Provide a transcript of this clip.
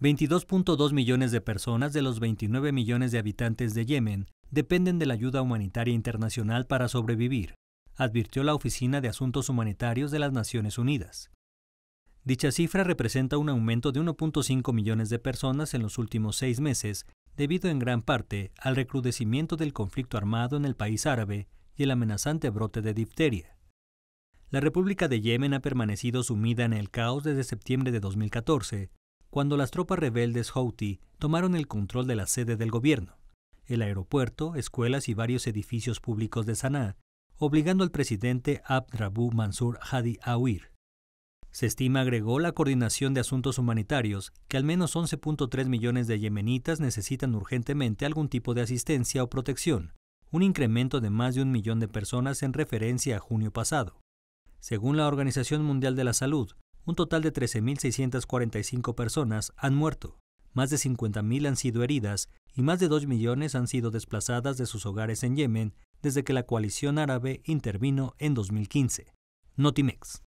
22.2 millones de personas de los 29 millones de habitantes de Yemen dependen de la ayuda humanitaria internacional para sobrevivir, advirtió la Oficina de Asuntos Humanitarios de las Naciones Unidas. Dicha cifra representa un aumento de 1.5 millones de personas en los últimos seis meses, debido en gran parte al recrudecimiento del conflicto armado en el país árabe y el amenazante brote de difteria. La República de Yemen ha permanecido sumida en el caos desde septiembre de 2014, cuando las tropas rebeldes Houthi tomaron el control de la sede del gobierno, el aeropuerto, escuelas y varios edificios públicos de Sanaa, obligando al presidente Abd Mansur Hadi a huir. Se estima, agregó la Coordinación de Asuntos Humanitarios, que al menos 11.3 millones de yemenitas necesitan urgentemente algún tipo de asistencia o protección, un incremento de más de un millón de personas en referencia a junio pasado. Según la Organización Mundial de la Salud, un total de 13.645 personas han muerto, más de 50.000 han sido heridas y más de 2 millones han sido desplazadas de sus hogares en Yemen desde que la coalición árabe intervino en 2015. Notimex.